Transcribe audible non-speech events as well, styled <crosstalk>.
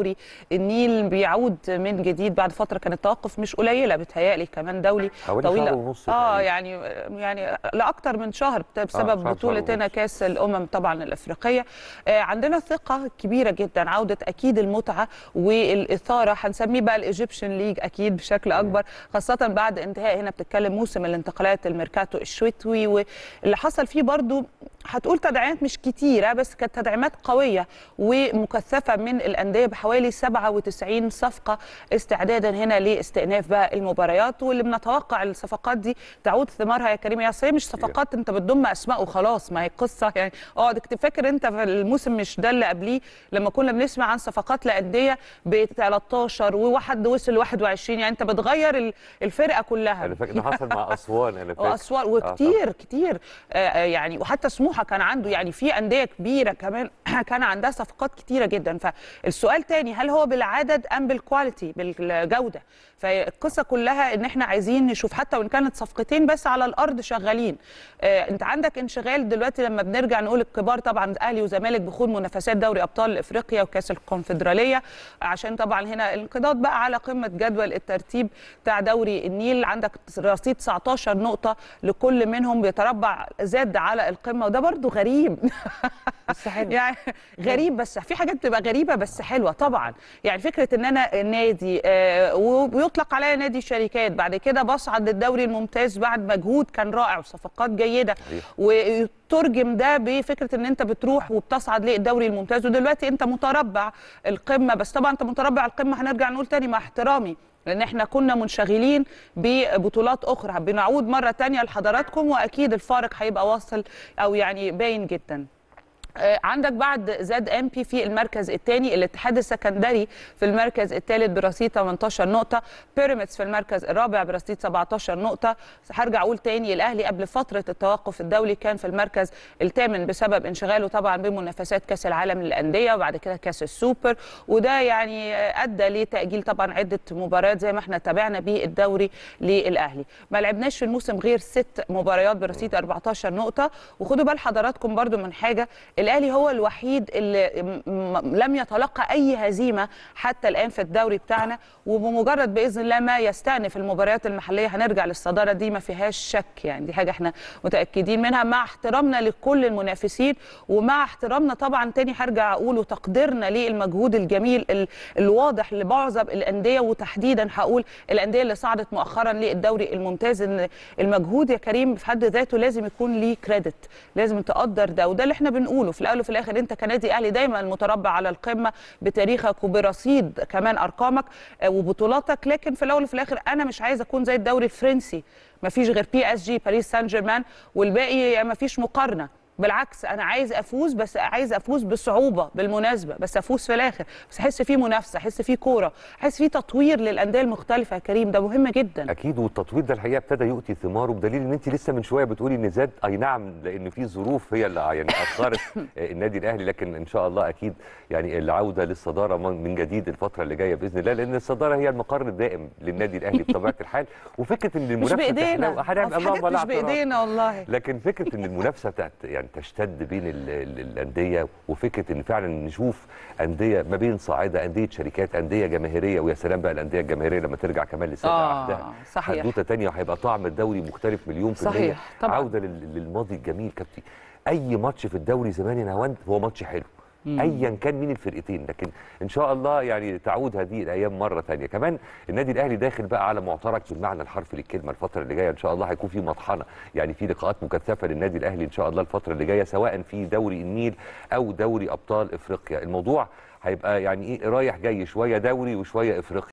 السوري النيل بيعود من جديد بعد فتره كانت توقف مش قليله بتهيألي كمان دولي حوالي طويل شهر ونص اه يعني يعني لاكثر من شهر بسبب آه بطوله هنا كاس الامم طبعا الافريقيه آه عندنا ثقه كبيره جدا عوده اكيد المتعه والاثاره هنسميه بقى الايجيبشن ليج اكيد بشكل اكبر خاصه بعد انتهاء هنا بتتكلم موسم الانتقالات الميركاتو الشتوي واللي حصل فيه برضو هتقول تدعيمات مش كتيره بس كانت تدعيمات قويه ومكثفه من الانديه بحوالي 97 صفقه استعدادا هنا لاستئناف بقى المباريات واللي بنتوقع الصفقات دي تعود ثمارها يا كريم يا هي مش صفقات انت بتضم اسماء وخلاص ما هي القصه <laughs> يعني اقعد تفكر فاكر انت في الموسم مش ده اللي قبليه لما كنا بنسمع عن صفقات لانديه ب 13 وواحد وصل 21 يعني انت بتغير الفرقه كلها انا فاكر حصل مع <laughs> اسوان انا فاكر اسوان آه، وكتير كتير آه، يعني وحتى سموحه بصراحه كان عنده يعني في انديه كبيره كمان <clears throat> كان عندها صفقات كتيره جدا فالسؤال تاني هل هو بالعدد ام بالكواليتي بالجوده فالقصه كلها ان احنا عايزين نشوف حتى وان كانت صفقتين بس على الارض شغالين آه انت عندك انشغال دلوقتي لما بنرجع نقول الكبار طبعا الاهلي وزمالك بخوض منافسات دوري ابطال افريقيا وكاس الكونفدراليه عشان طبعا هنا الانقضاض بقى على قمه جدول الترتيب بتاع دوري النيل عندك رصيد 19 نقطه لكل منهم بيتربع زاد على القمه وده برضو غريب بس حلو <laughs> يعني غريب بس في حاجات بتبقى غريبه بس حلوه طبعا يعني فكره ان انا نادي آه، ويطلق عليا نادي شركات بعد كده بصعد للدوري الممتاز بعد مجهود كان رائع وصفقات جيده وترجم ده بفكره ان انت بتروح وبتصعد للدوري الممتاز ودلوقتي انت متربع القمه بس طبعا انت متربع القمه هنرجع نقول تاني مع احترامي لان احنا كنا منشغلين ببطولات اخرى بنعود مره ثانيه لحضراتكم واكيد الفارق هيبقى واصل او يعني باين جدا آه، عندك بعد زاد بي في المركز الثاني الاتحاد السكندري في المركز الثالث برصيد 18 نقطه بيراميدز في المركز الرابع برصيد 17 نقطه هرجع اقول ثاني الاهلي قبل فتره التوقف الدولي كان في المركز الثامن بسبب انشغاله طبعا بمنافسات كاس العالم للانديه وبعد كده كاس السوبر وده يعني ادى لتاجيل طبعا عده مباريات زي ما احنا تابعنا به الدوري للاهلي ما لعبناش في الموسم غير ست مباريات برصيد 14 نقطه وخدوا بال حضراتكم برده من حاجه الاهلي هو الوحيد اللي لم يتلقى اي هزيمه حتى الان في الدوري بتاعنا وبمجرد باذن الله ما يستأنف المباريات المحليه هنرجع للصداره دي ما فيهاش شك يعني دي حاجه احنا متاكدين منها مع احترامنا لكل المنافسين ومع احترامنا طبعا تاني هرجع اقوله تقديرنا للمجهود الجميل الواضح لمعظم الانديه وتحديدا هقول الانديه اللي صعدت مؤخرا للدوري الممتاز ان المجهود يا كريم في حد ذاته لازم يكون ليه كريدت لازم تقدر ده وده اللي احنا بنقوله بيعمله في الاول وفي الاخر انت كنادي اهلي دايما متربع على القمه بتاريخك وبرصيد كمان ارقامك آه، وبطولاتك لكن في الاول وفي الاخر انا مش عايز اكون زي الدوري الفرنسي ما فيش غير بي اس جي باريس سان جيرمان والباقي ما فيش مقارنه بالعكس انا عايز افوز بس عايز افوز بصعوبه بالمناسبه بس افوز في الاخر بس احس فيه منافسه احس فيه كوره احس فيه تطوير للانديه المختلفه يا كريم ده مهم جدا اكيد والتطوير ده الحقيقه ابتدى يؤتي ثماره بدليل ان انت لسه من شويه بتقولي ان زاد اي نعم لان في ظروف هي اللي يعني اثرت <laughs> آه، النادي الاهلي لكن ان شاء الله اكيد يعني العوده للصداره من جديد الفتره اللي جايه باذن الله لان الصداره هي المقر الدائم للنادي الاهلي بطبيعه <laughs> الحال وفكره ان المنافسه مش بايدينا مش بايدينا والله لكن فكره ان المنافسه بتاعت يعني تشتد بين الانديه وفكره ان فعلا نشوف انديه ما بين صاعده انديه شركات انديه جماهيريه ويا سلام بقى الانديه الجماهيريه لما ترجع كمان لسابق آه صحيح حدوته ثانيه وهيبقى طعم الدوري مختلف مليون في المية صحيح طبعا عوده للماضي الجميل كابتن اي ماتش في الدوري زمان يا نهاوند هو ماتش حلو ايا كان مين الفرقتين لكن ان شاء الله يعني تعود هذه الايام مره ثانيه كمان النادي الاهلي داخل بقى على معترك بالمعنى الحرفي للكلمه الفتره اللي جايه ان شاء الله هيكون في مطحنه يعني في لقاءات مكثفه للنادي الاهلي ان شاء الله الفتره اللي جايه سواء في دوري النيل او دوري ابطال افريقيا الموضوع هيبقى يعني ايه رايح جاي شويه دوري وشويه افريقيا